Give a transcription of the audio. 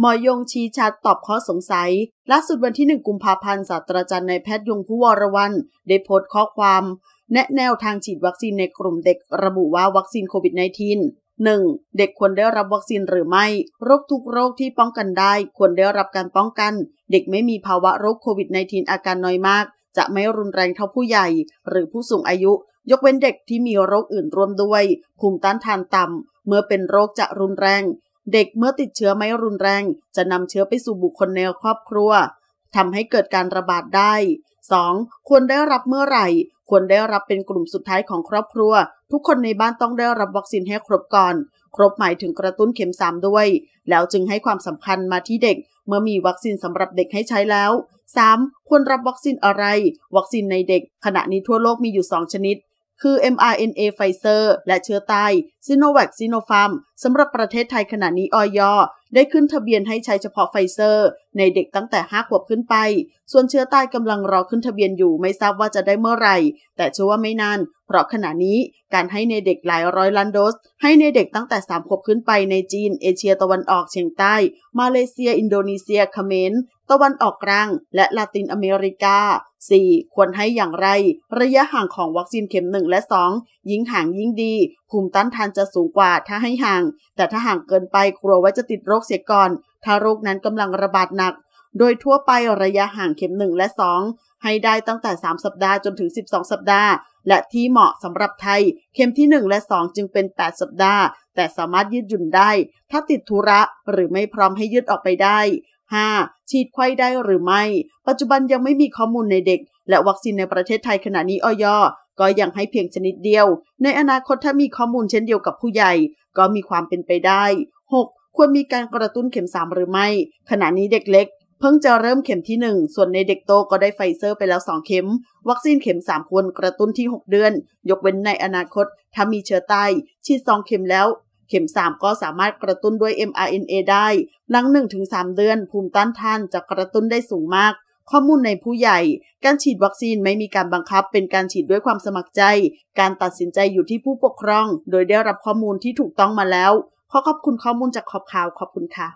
หมอยงชีชัดตอบข้อสงสัยล่าสุดวันที่1กุมภาพันธ์ศาสตราจารย์นายแพทย์ยงผู้วรวันได้โพสต์ข้อความ แนะแนวทางฉีดวัคซีนในกลุ่มเด็กระบุว่าวัคซีนโควิด -19 งเด็กควรได้รับวัคซีนหรือไม่โรคทุกโรคที่ป้องกันได้ควรได้รับการป้องกัน เด็กไม่มีภาวะโรคโควิด -19 อาการน้อยมาก จะไม่รุนแรงเท่าผู้ใหญ่ หรือผู้สูงอายุ ยกเว้นเด็กที่มีโรคอื่นร่วมด้วยภูมิต้านทานต่ำเมื่อเป็นโรคจะรุนแรงเด็กเมื่อติดเชื้อไม่รุนแรง จะนำเชื้อไปสู่บุคคลในครอบครัวทำให้เกิดการระบาดได้ 2. ควรได้รับเมื่อไหร่ ควรได้รับเป็นกลุ่มสุดท้ายของครอบครัว ทุกคนในบ้านต้องได้รับวัคซีนให้ครบก่อน ครบหมายถึงกระตุ้นเข็มสามด้วย แล้วจึงให้ความสำคัญมาที่เด็กเมื่อมีวัคซีนสำหรับเด็กให้ใช้แล้ว 3. ควรรับวัคซีนอะไร วัคซีนในเด็ก ขณะนี้ทั่วโลกมีอยู่ 2 ชนิดคือ mRNA ไฟเซอร์และเชื้อไตซิโนแวคซิโนฟาร์มสำหรับประเทศไทยขณะนี้ออยได้ขึ้นทะเบียนให้ใช้เฉพาะไฟเซอร์ ในเด็กตั้งแต่ 5 ขวบขึ้นไป ส่วนเชื้อตายกำลังรอขึ้นทะเบียนอยู่ไม่ทราบว่าจะได้เมื่อไหร่ แต่เชื่อว่าไม่นาน เพราะขณะนี้การให้ในเด็กหลายร้อยล้านโดส ให้ในเด็กตั้งแต่3ขวบขึ้นไปในจีนเอเชียตะวันออกเฉียงใต้ มาเลเซีย อินโดนีเซียเขมรตะวันออกกลาง และลาตินอเมริกา 4. ควรให้อย่างไร ระยะห่างของวัคซีนเข็ม1และ2ยิ่งห่างยิ่งดีภูมิต้านทานจะสูงกว่าถ้าให้ห่าง แต่ถ้าห่างเกินไปกลัวว่าจะติดโรคเสียก่อน ถ้าโรคนั้นกำลังระบาดหนัก โดยทั่วไประยะห่างเข็ม 1 และ 2 ให้ได้ตั้งแต่ 3 สัปดาห์จนถึง 12 สัปดาห์ และที่เหมาะสำหรับไทย เข็มที่ 1 และ 2 จึงเป็น 8 สัปดาห์ แต่สามารถยืดหยุ่นได้ ถ้าติดธุระหรือไม่พร้อมให้ยืดออกไปได้ 5. ฉีดไข้ได้หรือไม่ ปัจจุบันยังไม่มีข้อมูลในเด็ก และวัคซีนในประเทศไทยขณะนี้อยก็ยังให้เพียงชนิดเดียว ในอนาคตถ้ามีข้อมูลเช่นเดียวกับผู้ใหญ่ ก็มีความเป็นไปได้ 6. ควรมีการกระตุ้นเข็ม 3 หรือไม่ ขณะนี้เด็กเล็ก เพิ่งจะเริ่มเข็มที่ 1 ส่วนในเด็กโตก็ได้ไฟเซอร์ไปแล้ว 2 เข็ม วัคซีนเข็ม 3ควรกระตุ้นที่ 6 เดือน ยกเว้นในอนาคต ถ้ามีเชื้อไตฉีด 2 เข็มแล้วเข็ม 3 ก็สามารถกระตุ้นด้วย mRNA ได้ หลัง 1-3 เดือน ภูมิต้านทานจะกระตุ้นได้สูงมากข้อมูลในผู้ใหญ่ การฉีดวัคซีนไม่มีการบังคับ เป็นการฉีดด้วยความสมัครใจ การตัดสินใจอยู่ที่ผู้ปกครอง โดยได้รับข้อมูลที่ถูกต้องมาแล้ว ขอขอบคุณข้อมูลจากขอบข่าว ขอบคุณค่ะ